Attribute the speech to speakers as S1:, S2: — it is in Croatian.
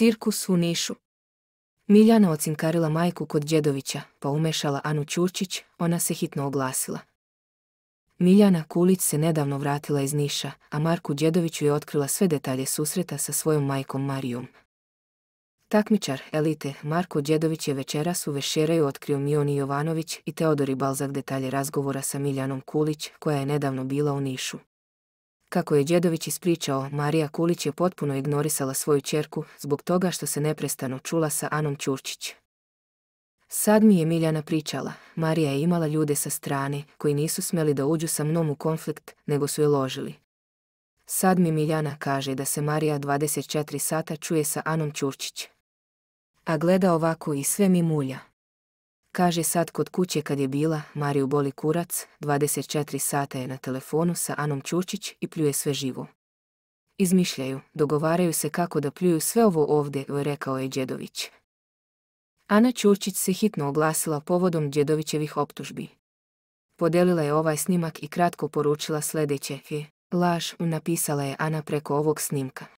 S1: Cirkus u Nišu. Miljana ocinkarila majku kod Đedovića, pa umešala Anu Ćurčić, ona se hitno oglasila. Miljana Kulić se nedavno vratila iz Niša, a Marku Đedoviću je otkrila sve detalje susreta sa svojom majkom Marijom. Takmičar elite Marko Đedović je večeras u Vešeraju otkrio Mioni Jovanović i Teodori Balzak detalje razgovora sa Miljanom Kulić, koja je nedavno bila u Nišu. Kako je Đedović ispričao, Marija Kulić je potpuno ignorisala svoju čerku zbog toga što se neprestano čula sa Anom Ćurčić. Sad mi je Miljana pričala, Marija je imala ljude sa strane koji nisu smeli da uđu sa mnom u konflikt, nego su je ložili. Sad mi Miljana kaže da se Marija 24 sata čuje sa Anom Ćurčić. A gleda ovako i sve mi mulja. Kaže sad kod kuće kad je bila, Mariju boli kurac, 24 sata je na telefonu sa Anom Čučić i pljuje sve živo. Izmišljaju, dogovaraju se kako da pljuju sve ovo ovde, rekao je Đedović. Ana Čučić se hitno oglasila povodom Đedovićevih optužbi. Podelila je ovaj snimak i kratko poručila sljedeće. Laž napisala je Ana preko ovog snimka.